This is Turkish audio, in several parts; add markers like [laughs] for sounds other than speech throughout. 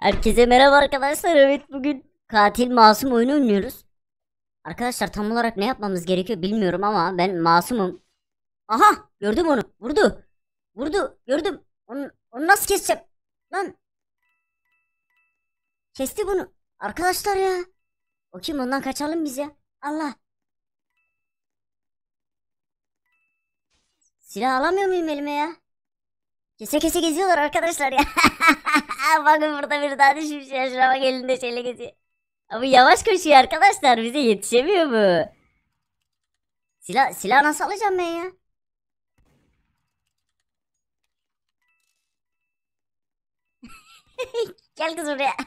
Herkese merhaba arkadaşlar. Evet bugün katil masum oyunu oynuyoruz. Arkadaşlar tam olarak ne yapmamız gerekiyor bilmiyorum ama ben masumum. Aha gördüm onu. Vurdu. Vurdu. Gördüm. Onu, onu nasıl keseceğim? Lan. Kesti bunu. Arkadaşlar ya. O kim ondan kaçalım biz ya. Allah. Silah alamıyor muyum elime ya? Kese kese geziyorlar arkadaşlar ya. [laughs] Bakın burada bir daha düşmüş ya. Şuna bak elinde şeyle geziyor. Ama yavaş koşuyor arkadaşlar. Bize yetişemiyor mu? Silah, silah nasıl alacağım ben ya? [laughs] Gel kız buraya. [laughs]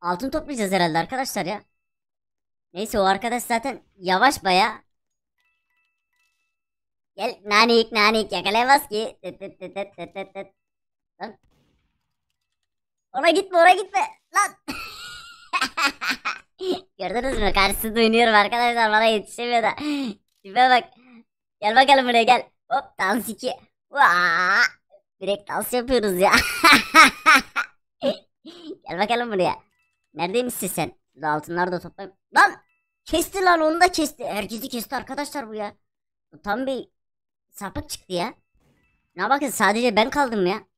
Altın toplayacağız herhalde arkadaşlar ya. Neyse o arkadaş zaten yavaş baya. Gel nanik nanik yakalayamaz ki. Tıt tıt tıt tıt tıt tıt tıt. Lan. Ona gitme ona gitme. Lan. [laughs] Gördünüz mü? Karşısında oynuyorum arkadaşlar. Bana yetişemiyor da. Tipe bak. Gel bakalım buraya gel. Hop dans 2. Vaa. Direkt dans yapıyoruz ya. [laughs] gel bakalım buraya. Neredeymişsin sen? Şurada altınları da toplayayım. Lan! Kesti lan onu da kesti. Herkesi kesti arkadaşlar bu ya. tam bir sapık çıktı ya. Ne bakın sadece ben kaldım ya.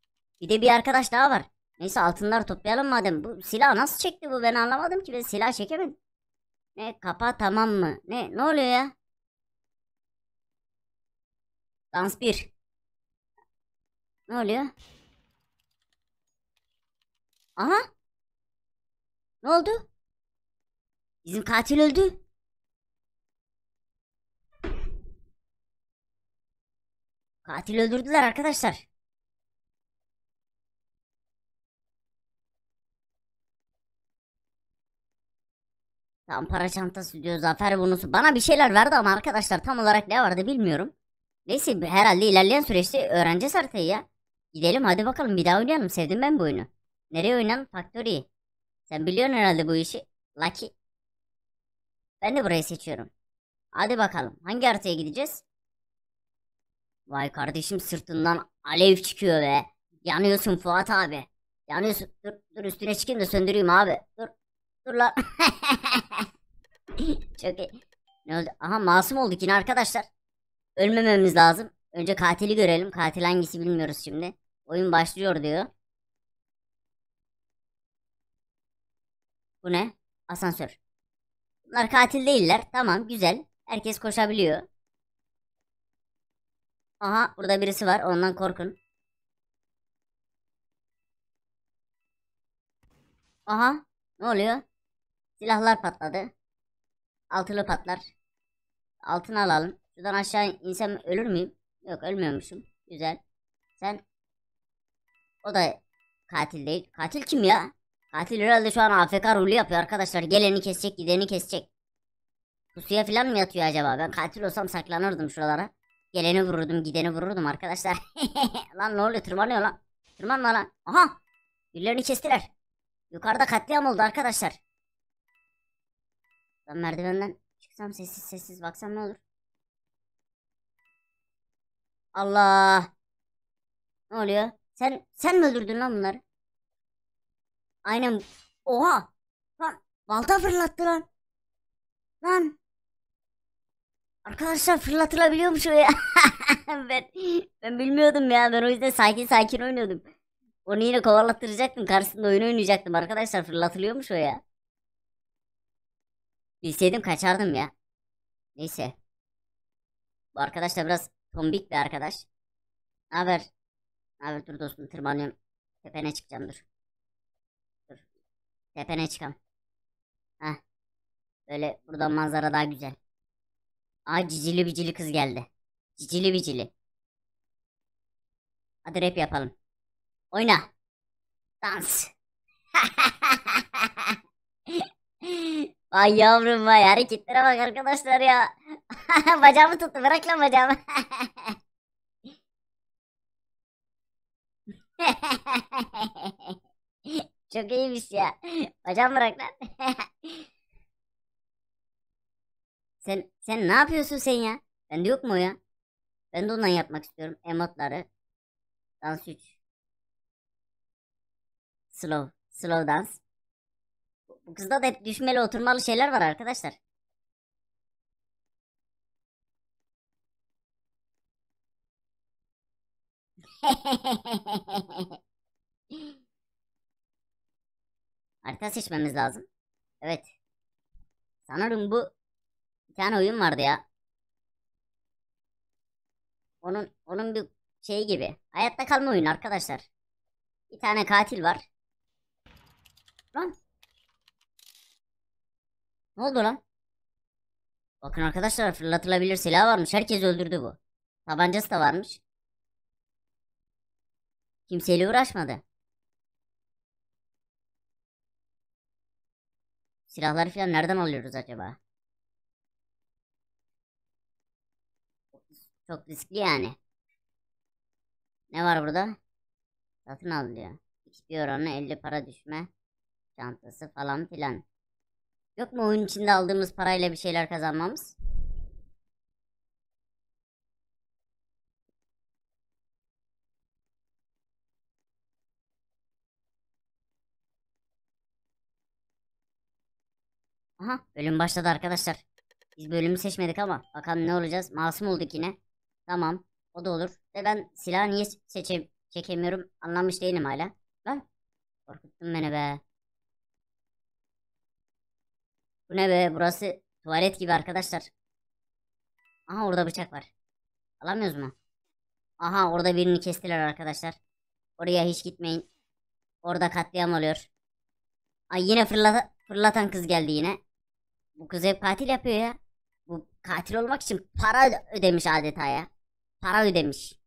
Bir de bir arkadaş daha var. Neyse altınlar toplayalım madem. Bu silah nasıl çekti bu ben anlamadım ki ben silah çekemedim. Ne kapa tamam mı? Ne ne oluyor ya? Dans 1. Ne oluyor? Aha. Ne oldu? Bizim katil öldü. Katil öldürdüler arkadaşlar. Tam para çantası diyor Zafer bonusu. Bana bir şeyler verdi ama arkadaşlar tam olarak ne vardı bilmiyorum. Neyse herhalde ilerleyen süreçte öğreneceğiz haritayı ya. Gidelim hadi bakalım bir daha oynayalım. Sevdim ben bu oyunu. Nereye oynan? Factory. Sen biliyorsun herhalde bu işi. Lucky. Ben de burayı seçiyorum. Hadi bakalım hangi artıya gideceğiz? Vay kardeşim sırtından alev çıkıyor be. Yanıyorsun Fuat abi. Yanıyorsun. Dur, dur üstüne çıkayım da söndüreyim abi. Dur. Dur lan. [laughs] Çok iyi. Ne oldu? Aha masum olduk yine arkadaşlar. Ölmememiz lazım. Önce katili görelim. Katil hangisi bilmiyoruz şimdi. Oyun başlıyor diyor. Bu ne? Asansör. Bunlar katil değiller. Tamam güzel. Herkes koşabiliyor. Aha burada birisi var ondan korkun. Aha ne oluyor? Silahlar patladı. Altılı patlar. Altını alalım. Şuradan aşağı insem ölür müyüm? Yok ölmüyormuşum. Güzel. Sen o da katil değil. Katil kim ya? Katil herhalde şu an AFK rolü yapıyor arkadaşlar. Geleni kesecek gideni kesecek. Pusuya falan mı yatıyor acaba? Ben katil olsam saklanırdım şuralara. Geleni vururdum gideni vururdum arkadaşlar. [laughs] lan ne oluyor tırmanıyor lan. Tırmanma lan. Aha. Güllerini kestiler. Yukarıda katliam oldu arkadaşlar. Ben merdivenden çıksam sessiz sessiz baksam ne olur. Allah. Ne oluyor? Sen sen mi öldürdün lan bunları? Aynen. Oha. Lan balta fırlattı lan. Lan. Arkadaşlar fırlatılabiliyormuş o ya. [laughs] ben, ben bilmiyordum ya. Ben o yüzden sakin sakin oynuyordum. Onu yine kovalattıracaktım. Karşısında oyun oynayacaktım. Arkadaşlar fırlatılıyormuş o ya. Bilseydim kaçardım ya. Neyse. Bu arkadaş da biraz tombik bir arkadaş. Ne haber? Ne haber dur dostum tırmanıyorum. Tepene çıkacağım dur. Dur. Tepene çıkam. Heh. Böyle buradan manzara daha güzel. Aa cicili bicili kız geldi. Cicili bicili. Hadi rap yapalım. Oyna. Dans. Vay [laughs] yavrum vay hareketlere bak arkadaşlar ya. [laughs] bacağımı tuttu bırak lan bacağımı. [laughs] Çok iyiymiş ya. Bacağım bırak lan. Sen sen ne yapıyorsun sen ya? Ben de yok mu o ya? Ben de ondan yapmak istiyorum. Emotları. Dans 3. Slow. Slow dans. Bu kızda da hep düşmeli oturmalı şeyler var arkadaşlar. [laughs] Harita seçmemiz lazım. Evet. Sanırım bu bir tane oyun vardı ya. Onun onun bir şey gibi. Hayatta kalma oyunu arkadaşlar. Bir tane katil var. Lan. Ne oldu lan? Bakın arkadaşlar fırlatılabilir silah varmış. Herkes öldürdü bu. Tabancası da varmış. Kimseyle uğraşmadı. Silahları falan nereden alıyoruz acaba? Çok riskli yani. Ne var burada? Satın al diyor. XP oranı 50 para düşme. Çantası falan filan. Yok mu oyun içinde aldığımız parayla bir şeyler kazanmamız? Aha bölüm başladı arkadaşlar. Biz bölümü seçmedik ama bakalım ne olacağız. Masum olduk yine. Tamam. O da olur. Ve ben silah niye seçe çekemiyorum anlamış değilim hala. Lan. Korkuttun beni be. Bu ne be? Burası tuvalet gibi arkadaşlar. Aha orada bıçak var. Alamıyoruz mu? Aha orada birini kestiler arkadaşlar. Oraya hiç gitmeyin. Orada katliam oluyor. Ay yine fırlata fırlatan kız geldi yine. Bu kız hep katil yapıyor ya. Bu katil olmak için para ödemiş adeta ya para ödemiş.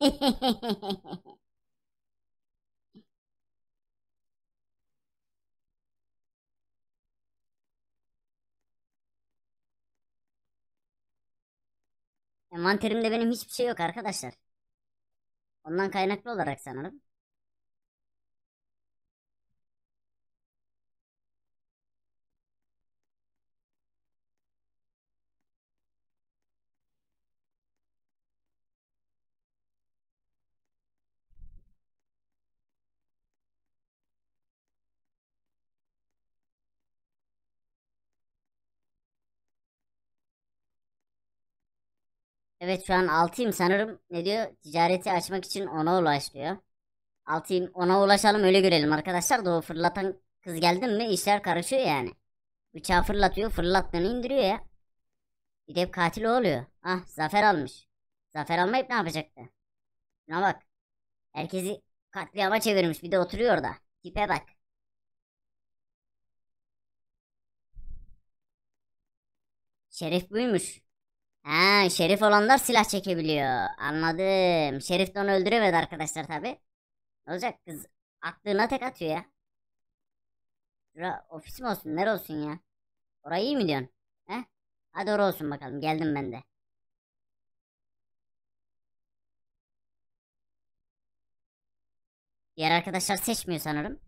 [laughs] Envanterimde benim hiçbir şey yok arkadaşlar. Ondan kaynaklı olarak sanırım. Evet şu an 6'yım sanırım. Ne diyor? Ticareti açmak için 10'a ulaş diyor. 6'yım 10'a ulaşalım öyle görelim arkadaşlar da o fırlatan kız geldin mi işler karışıyor yani. Bıçağı fırlatıyor fırlattığını indiriyor ya. Bir de katil oluyor. Ah zafer almış. Zafer almayıp ne yapacaktı? Şuna bak. Herkesi katliama çevirmiş bir de oturuyor orada. Tipe bak. Şeref buymuş. Ha, şerif olanlar silah çekebiliyor. Anladım. Şerif de onu öldüremedi arkadaşlar tabi. Olacak kız attığına tek atıyor ya. Şura ofis mi olsun? Nere olsun ya? Orayı iyi mi diyorsun? He? Hadi orası olsun bakalım. Geldim ben de. Diğer arkadaşlar seçmiyor sanırım.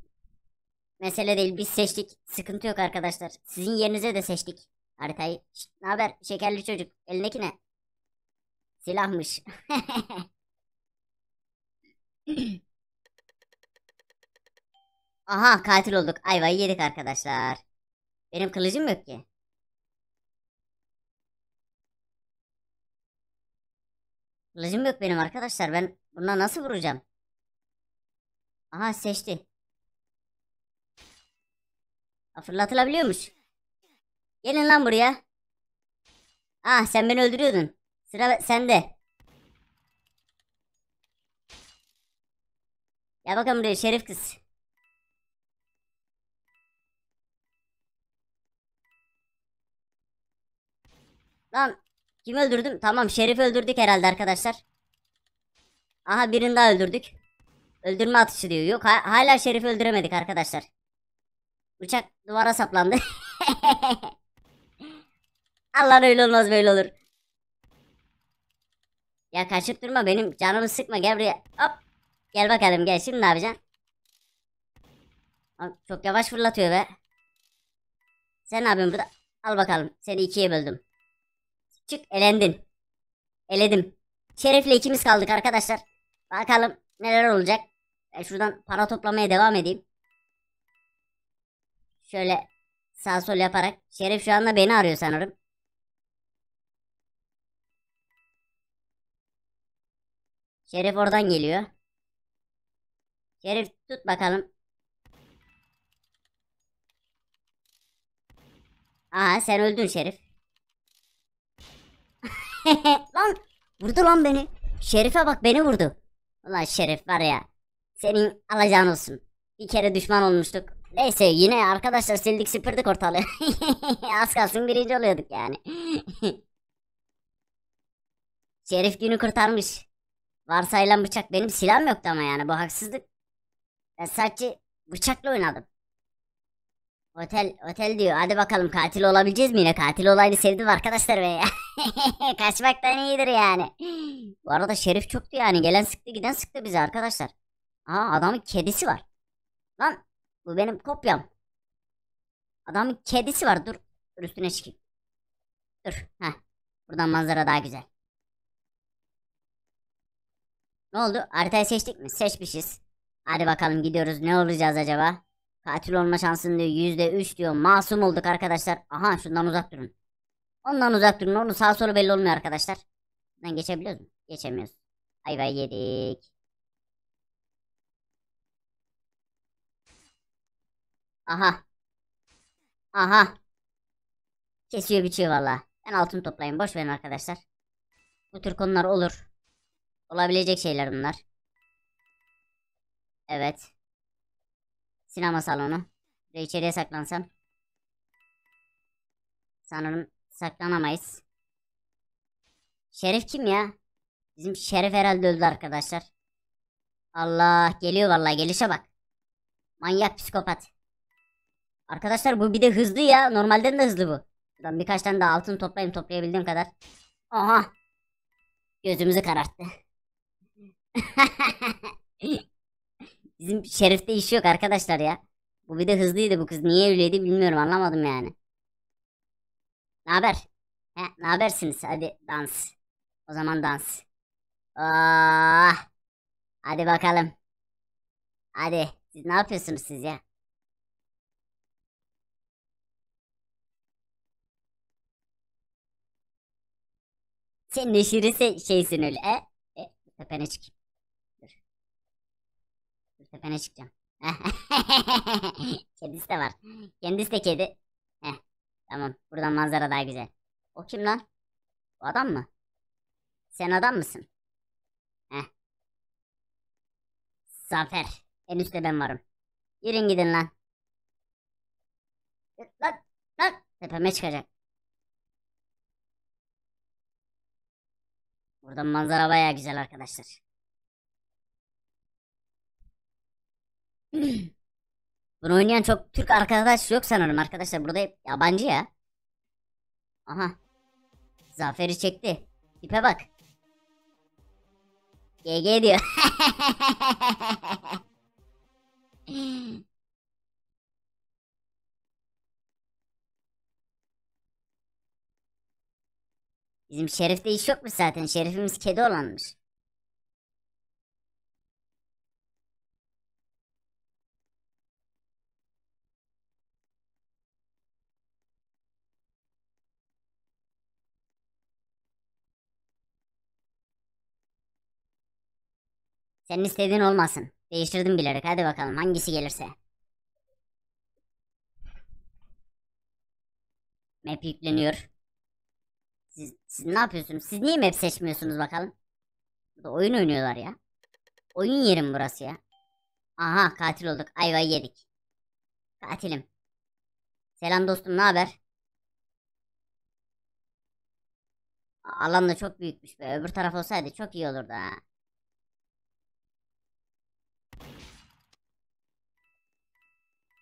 Mesele değil biz seçtik. Sıkıntı yok arkadaşlar. Sizin yerinize de seçtik. Haritayı. Şşt, ne haber şekerli çocuk? Elindeki ne? Silahmış. [laughs] Aha katil olduk. Ayvayı yedik arkadaşlar. Benim kılıcım yok ki. Kılıcım yok benim arkadaşlar. Ben bununla nasıl vuracağım? Aha seçti. Fırlatılabiliyormuş. Gelin lan buraya. Ah sen beni öldürüyordun. Sıra sende. Gel bakalım buraya şerif kız. Lan kim öldürdüm? Tamam Şerif öldürdük herhalde arkadaşlar. Aha birini daha öldürdük. Öldürme atışı diyor. Yok ha hala Şerif'i öldüremedik arkadaşlar. Uçak duvara saplandı. [laughs] Allah öyle olmaz böyle olur. Ya kaçıp durma benim canımı sıkma gel buraya. Hop. Gel bakalım gel şimdi ne yapacaksın? çok yavaş fırlatıyor be. Sen ne yapıyorsun burada? Al bakalım seni ikiye böldüm. Çık elendin. Eledim. Şeref'le ikimiz kaldık arkadaşlar. Bakalım neler olacak. Ben şuradan para toplamaya devam edeyim. Şöyle sağ sol yaparak. Şeref şu anda beni arıyor sanırım. Şerif oradan geliyor. Şerif tut bakalım. Aha sen öldün Şerif. [laughs] lan vurdu lan beni. Şerife bak beni vurdu. Ulan Şerif var ya. Senin alacağın olsun. Bir kere düşman olmuştuk. Neyse yine arkadaşlar sildik süpürdük ortalığı. [laughs] Az kalsın birinci oluyorduk yani. [laughs] Şerif günü kurtarmış. Varsayılan bıçak benim silahım yoktu ama yani bu haksızlık. Ben sadece bıçakla oynadım. Otel, otel diyor. Hadi bakalım katil olabileceğiz mi yine? Katil olayını sevdim arkadaşlar be. [laughs] Kaçmaktan iyidir yani. Bu arada Şerif çoktu yani. Gelen sıktı giden sıktı bizi arkadaşlar. Aa adamın kedisi var. Lan bu benim kopyam. Adamın kedisi var. Dur, dur üstüne çıkayım. Dur. Heh. Buradan manzara daha güzel. Ne oldu? Haritayı seçtik mi? Seçmişiz. Hadi bakalım gidiyoruz. Ne olacağız acaba? Katil olma şansın diyor. %3 diyor. Masum olduk arkadaşlar. Aha şundan uzak durun. Ondan uzak durun. Onun sağ solu belli olmuyor arkadaşlar. Bundan geçebiliyoruz mu? Geçemiyoruz. Ayvayı yedik. Aha. Aha. Kesiyor biçiyor valla. Ben altın toplayayım. Boş verin arkadaşlar. Bu tür konular olur. Olabilecek şeyler bunlar. Evet. Sinema salonu. Buraya içeriye saklansam. Sanırım saklanamayız. Şerif kim ya? Bizim Şerif herhalde öldü arkadaşlar. Allah geliyor vallahi gelişe bak. Manyak psikopat. Arkadaşlar bu bir de hızlı ya. Normalden de hızlı bu. Buradan birkaç tane daha altın toplayayım toplayabildiğim kadar. Aha. Gözümüzü kararttı. [laughs] Bizim Şerif'te iş yok arkadaşlar ya. Bu bir de hızlıydı bu kız. Niye öyleydi bilmiyorum anlamadım yani. Ne haber? He, ne habersiniz? Hadi dans. O zaman dans. Oh. Hadi bakalım. Hadi. Siz ne yapıyorsunuz siz ya? Sen ne şirinse şeysin öyle. E, e, tepene çık. Tepene çıkacağım. [laughs] Kedisi de var. Kendisi de kedi. Heh. Tamam. Buradan manzara daha güzel. O kim lan? Bu adam mı? Sen adam mısın? Heh. Zafer. En üstte ben varım. Yürün gidin lan. Lan lan. Tepeme çıkacak. Buradan manzara baya güzel arkadaşlar. [clears throat] Bunu oynayan çok Türk arkadaş yok sanırım arkadaşlar. Burada hep yabancı ya. Aha. Zafer'i çekti. Tipe bak. GG diyor. [laughs] Bizim Şerif'te iş yokmuş zaten. Şerif'imiz kedi olanmış. Senin istediğin olmasın. Değiştirdim bilerek. Hadi bakalım hangisi gelirse. Map yükleniyor. Siz, siz ne yapıyorsunuz? Siz niye map seçmiyorsunuz bakalım? Burada oyun oynuyorlar ya. Oyun yerim burası ya. Aha katil olduk. Ayvayı yedik. Katilim. Selam dostum ne haber? Alan da çok büyükmüş be. Öbür taraf olsaydı çok iyi olurdu ha.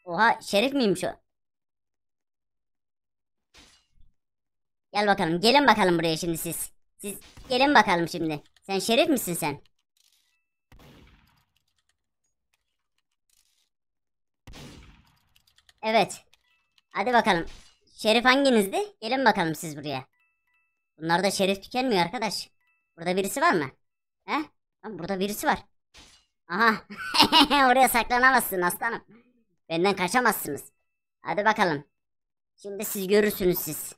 Oha şerif miymiş o? Gel bakalım. Gelin bakalım buraya şimdi siz. Siz gelin bakalım şimdi. Sen şerif misin sen? Evet. Hadi bakalım. Şerif hanginizdi? Gelin bakalım siz buraya. Bunlarda şerif tükenmiyor arkadaş. Burada birisi var mı? He? Burada birisi var. Aha. [laughs] Oraya saklanamazsın aslanım. Benden kaçamazsınız. Hadi bakalım. Şimdi siz görürsünüz siz.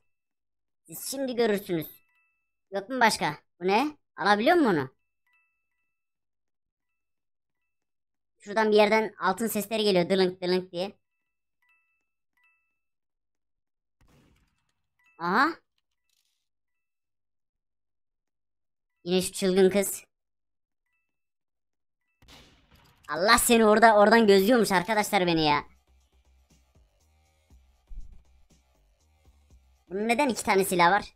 Siz şimdi görürsünüz. Yok mu başka? Bu ne? Alabiliyor musun bunu? Şuradan bir yerden altın sesleri geliyor dılınk dılınk diye. Aha. Yine şu çılgın kız. Allah seni orada oradan gözlüyormuş arkadaşlar beni ya. Bunun neden iki tane silah var?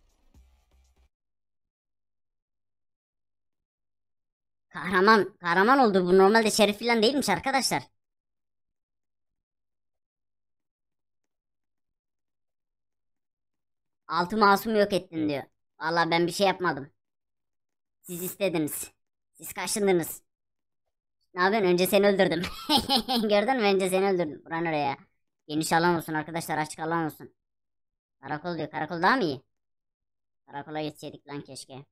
Kahraman, kahraman oldu. Bu normalde şerif falan değilmiş arkadaşlar. Altı masum yok ettin diyor. Valla ben bir şey yapmadım. Siz istediniz. Siz kaşındınız. Ne yapıyorsun? Önce seni öldürdüm. [laughs] Gördün mü? Önce seni öldürdüm. Buran oraya. Geniş alan olsun arkadaşlar. Açık alan olsun. Karakol diyor. Karakol daha mı iyi? Karakola geçseydik lan keşke.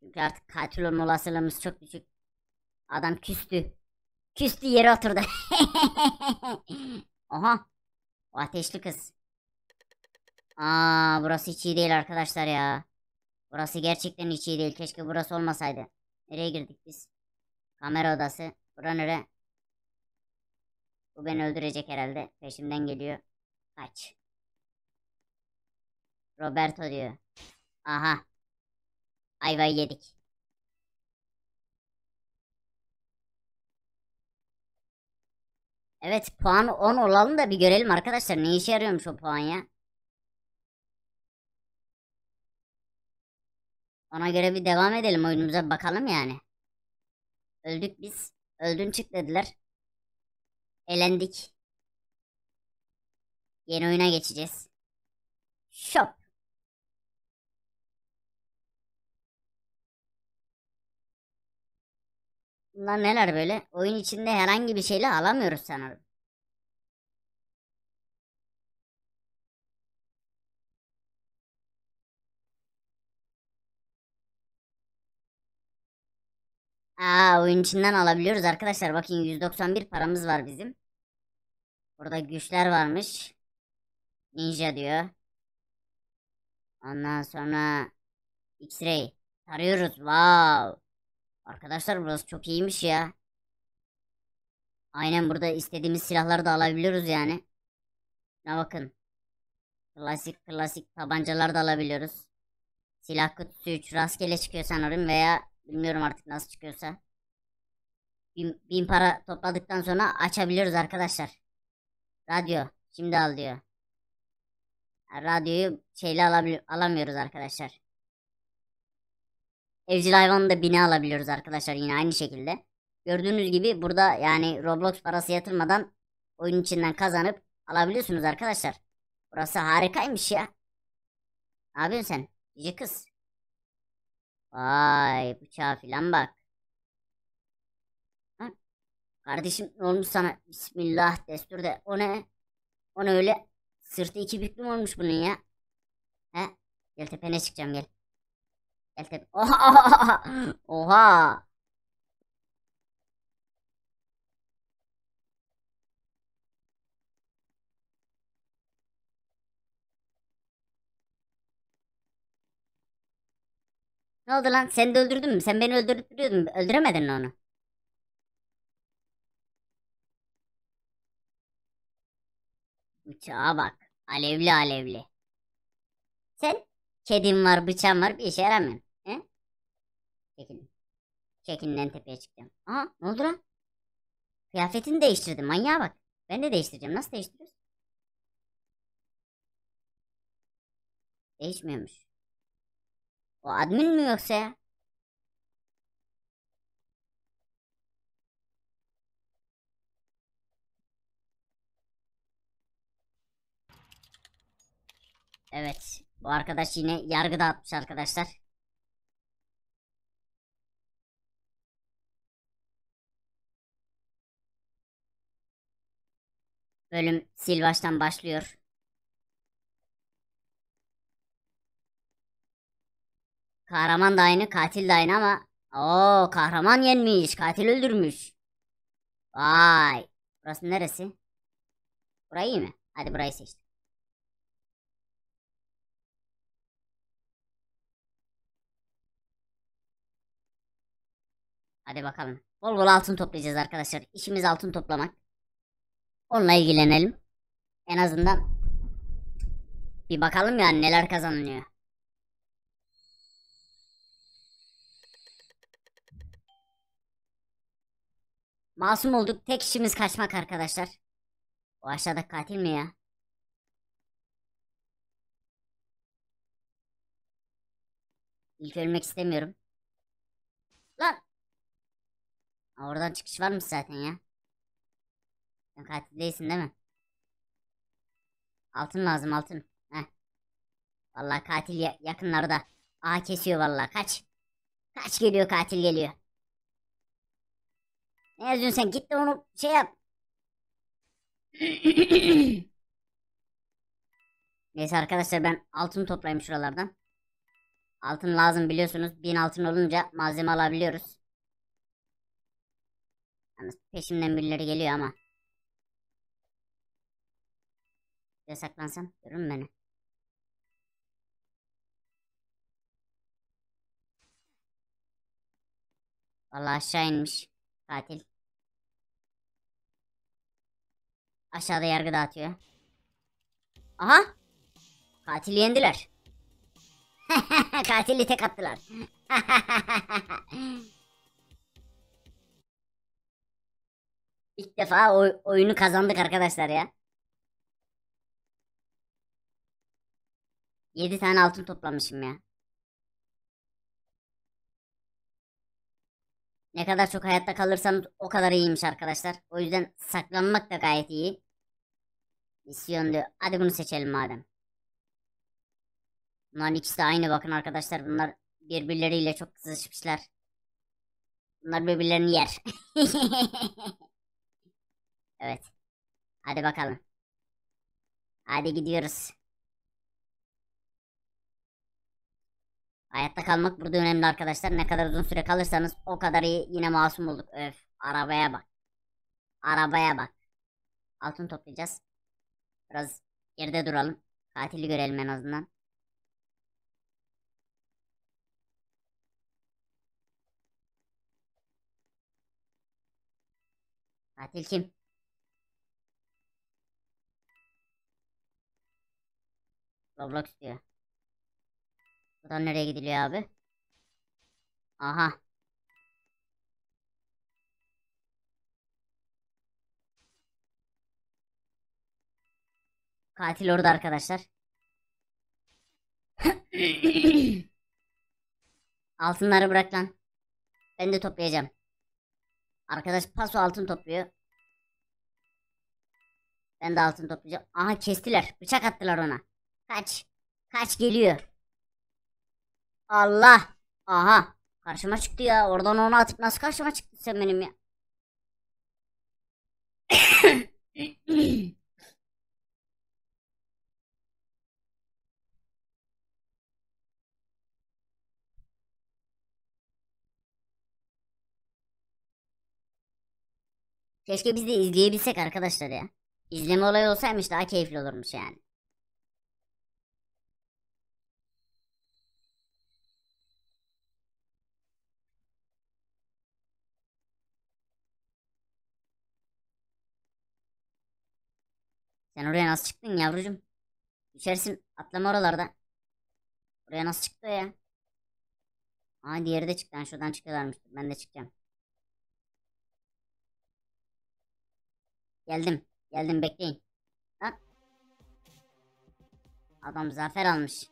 Çünkü artık katil olma olasılığımız çok düşük. Adam küstü. Küstü yere oturdu. [laughs] Oha. O ateşli kız. Aa burası hiç iyi değil arkadaşlar ya. Burası gerçekten hiç iyi değil. Keşke burası olmasaydı. Nereye girdik biz? Kamera odası. Buran nere? Bu beni öldürecek herhalde. Peşimden geliyor. Kaç. Roberto diyor. Aha. Ayvayı yedik. Evet puan 10 olalım da bir görelim arkadaşlar. Ne işe yarıyormuş o puan ya. Ona göre bir devam edelim oyunumuza bakalım yani. Öldük biz. Öldün çık dediler. Elendik. Yeni oyuna geçeceğiz. Shop. Bunlar neler böyle? Oyun içinde herhangi bir şeyle alamıyoruz sanırım. Aa oyun içinden alabiliyoruz arkadaşlar. Bakın 191 paramız var bizim. Burada güçler varmış. Ninja diyor. Ondan sonra X-Ray. Tarıyoruz. Wow. Arkadaşlar burası çok iyiymiş ya. Aynen burada istediğimiz silahları da alabiliyoruz yani. Ne bakın. Klasik klasik tabancalar da alabiliyoruz. Silah kutusu 3 rastgele çıkıyor sanırım veya Bilmiyorum artık nasıl çıkıyorsa. Bin, bin para topladıktan sonra açabiliyoruz arkadaşlar. Radyo. Şimdi al diyor. Radyoyu şeyle alamıyoruz arkadaşlar. Evcil hayvanı da bine alabiliyoruz arkadaşlar yine aynı şekilde. Gördüğünüz gibi burada yani Roblox parası yatırmadan oyun içinden kazanıp alabiliyorsunuz arkadaşlar. Burası harikaymış ya. Ne yapıyorsun sen? Cici kız. Vay bıçağa filan bak. Ha? Kardeşim ne olmuş sana? Bismillah destur de. O ne? O ne öyle? Sırtı iki büklüm olmuş bunun ya. He? Gel tepene çıkacağım gel. Gel tepe. Oha! [laughs] Oha! Ne oldu lan? Sen de öldürdün mü? Sen beni öldürüyordun. Öldüremedin mi onu? Bıçağa bak. Alevli alevli. Sen kedin var, bıçağın var. Bir işe yaramıyor. He? Çekin. Çekinden tepeye çıkacağım. Aha ne oldu lan? Kıyafetini değiştirdim. Manyağa bak. Ben de değiştireceğim. Nasıl değiştiriyoruz? Değişmiyormuş. O admin mi yoksa ya? Evet. Bu arkadaş yine yargı dağıtmış arkadaşlar. Bölüm sil baştan başlıyor. Kahraman da aynı, katil de aynı ama o kahraman yenmiş, katil öldürmüş. Vay. Burası neresi? Burayı iyi mi? Hadi burayı seçtim. Hadi bakalım. Bol bol altın toplayacağız arkadaşlar. İşimiz altın toplamak. Onunla ilgilenelim. En azından bir bakalım ya neler kazanılıyor. Masum olduk. Tek işimiz kaçmak arkadaşlar. O aşağıda katil mi ya? İlk ölmek istemiyorum. Lan! oradan çıkış var mı zaten ya? Sen katil değilsin değil mi? Altın lazım altın. Heh. Vallahi katil yakınlarda. a kesiyor vallahi. Kaç. Kaç geliyor katil geliyor. Ne yazıyorsun sen git de onu şey yap. [coughs] Neyse arkadaşlar ben altın toplayayım şuralardan. Altın lazım biliyorsunuz. Bin altın olunca malzeme alabiliyoruz. Yalnız peşimden birileri geliyor ama. Şuraya saklansam görün beni. Vallahi aşağı inmiş. Katil. Aşağıda yargı dağıtıyor. Aha. Katili yendiler. [laughs] Katili tek attılar. [laughs] İlk defa oy oyunu kazandık arkadaşlar ya. 7 tane altın toplamışım ya. Ne kadar çok hayatta kalırsanız o kadar iyiymiş arkadaşlar. O yüzden saklanmak da gayet iyi. Misyon diyor. Hadi bunu seçelim madem. Bunların ikisi de aynı bakın arkadaşlar. Bunlar birbirleriyle çok kızışmışlar. Bunlar birbirlerini yer. [laughs] evet. Hadi bakalım. Hadi gidiyoruz. Hayatta kalmak burada önemli arkadaşlar. Ne kadar uzun süre kalırsanız o kadar iyi. Yine masum olduk. Öf. Arabaya bak. Arabaya bak. Altın toplayacağız. Biraz geride duralım. Katili görelim en azından. Katil kim? Roblox diyor. Buradan nereye gidiliyor abi? Aha. Katil orada arkadaşlar. [coughs] Altınları bırak lan. Ben de toplayacağım. Arkadaş paso altın topluyor. Ben de altın toplayacağım. Aha kestiler. Bıçak attılar ona. Kaç. Kaç geliyor. Allah. Aha. Karşıma çıktı ya. Oradan onu atıp nasıl karşıma çıktı sen benim ya? Keşke biz de izleyebilsek arkadaşlar ya. İzleme olayı olsaymış daha keyifli olurmuş yani. Sen oraya nasıl çıktın yavrucum? Düşersin atlama oralarda. Oraya nasıl çıktı ya? Aa diğeri de çıktı. şuradan çıkıyorlarmış. Ben de çıkacağım. Geldim. Geldim bekleyin. Lan. Adam zafer almış.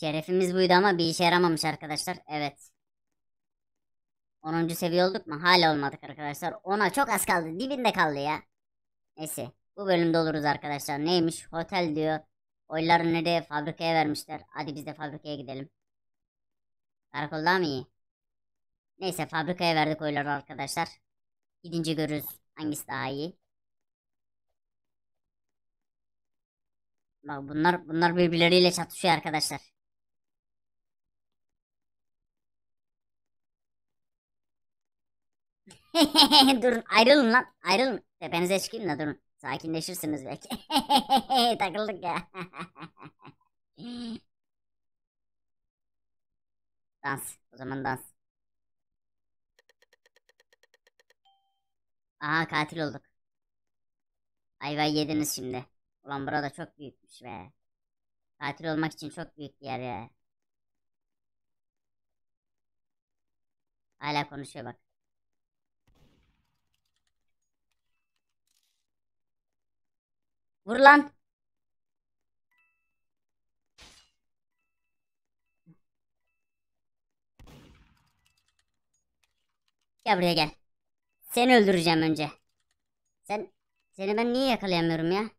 Şerefimiz buydu ama bir işe yaramamış arkadaşlar. Evet. 10. seviye olduk mu? Hala olmadık arkadaşlar. Ona çok az kaldı. Dibinde kaldı ya. Neyse. Bu bölümde oluruz arkadaşlar. Neymiş? Hotel diyor. Oyları nereye? Fabrikaya vermişler. Hadi biz de fabrikaya gidelim. Karakol mı iyi? Neyse fabrikaya verdik oyları arkadaşlar. Gidince görürüz hangisi daha iyi. Bak bunlar bunlar birbirleriyle çatışıyor arkadaşlar. [laughs] durun ayrılın lan ayrılın. Tepenize çıkayım da durun. Sakinleşirsiniz belki. [laughs] Takıldık ya. [laughs] dans. O zaman dans. Aha katil olduk. Ayva yediniz şimdi. Ulan burada çok büyükmüş be. Katil olmak için çok büyük bir yer ya. Hala konuşuyor bak. Vur lan. Gel buraya gel. Seni öldüreceğim önce. Sen seni ben niye yakalayamıyorum ya?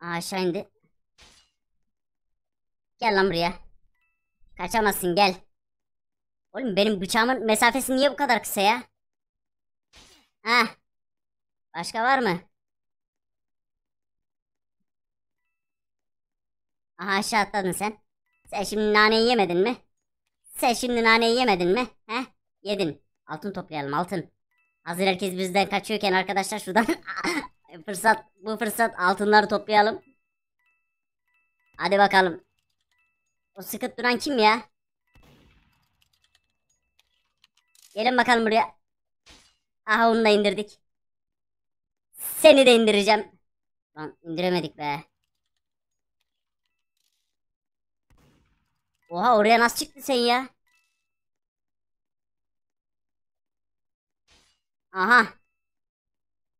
Aa, aşağı indi. Gel lan buraya. Kaçamazsın gel. Oğlum benim bıçağımın mesafesi niye bu kadar kısa ya? Heh. Başka var mı? Aha aşağı atladın sen. Sen şimdi naneyi yemedin mi? Sen şimdi naneyi yemedin mi? He? Yedin. Altın toplayalım altın. Hazır herkes bizden kaçıyorken arkadaşlar şuradan [laughs] fırsat bu fırsat altınları toplayalım. Hadi bakalım. O sıkıp duran kim ya? Gelin bakalım buraya. Aha onu da indirdik. Seni de indireceğim. Lan indiremedik be. Oha oraya nasıl çıktı sen ya? Aha.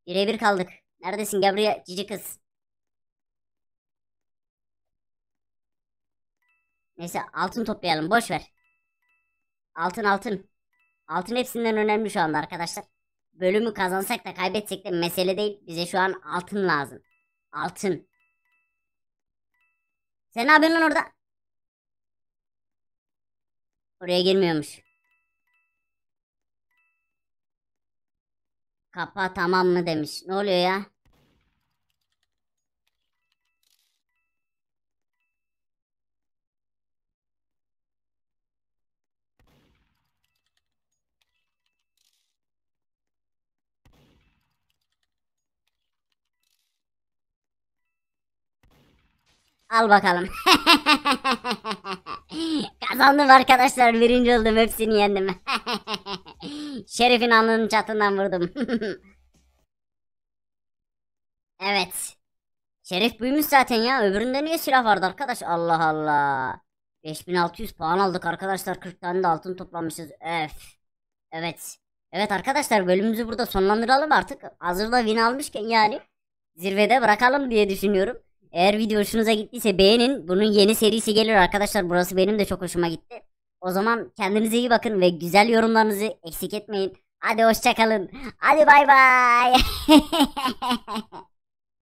Birebir kaldık. Neredesin Gabriel cici kız? Neyse altın toplayalım boş ver. Altın altın. Altın hepsinden önemli şu anda arkadaşlar. Bölümü kazansak da kaybetsek de mesele değil. Bize şu an altın lazım. Altın. Sen ne yapıyorsun lan orada? Oraya girmiyormuş. Kapa tamam mı demiş. Ne oluyor ya? Al bakalım. [laughs] Kazandım arkadaşlar. Birinci oldum. Hepsini yendim. [laughs] Şerif'in alnının çatından vurdum. [laughs] evet. Şerif büyümüş zaten ya. Öbüründe niye silah vardı arkadaş? Allah Allah. 5600 puan aldık arkadaşlar. 40 tane de altın toplamışız. Öf. Evet. Evet arkadaşlar bölümümüzü burada sonlandıralım artık. Hazırda win almışken yani zirvede bırakalım diye düşünüyorum. Eğer video hoşunuza gittiyse beğenin. Bunun yeni serisi gelir arkadaşlar. Burası benim de çok hoşuma gitti. O zaman kendinize iyi bakın ve güzel yorumlarınızı eksik etmeyin. Hadi hoşçakalın. Hadi bay bay. [laughs]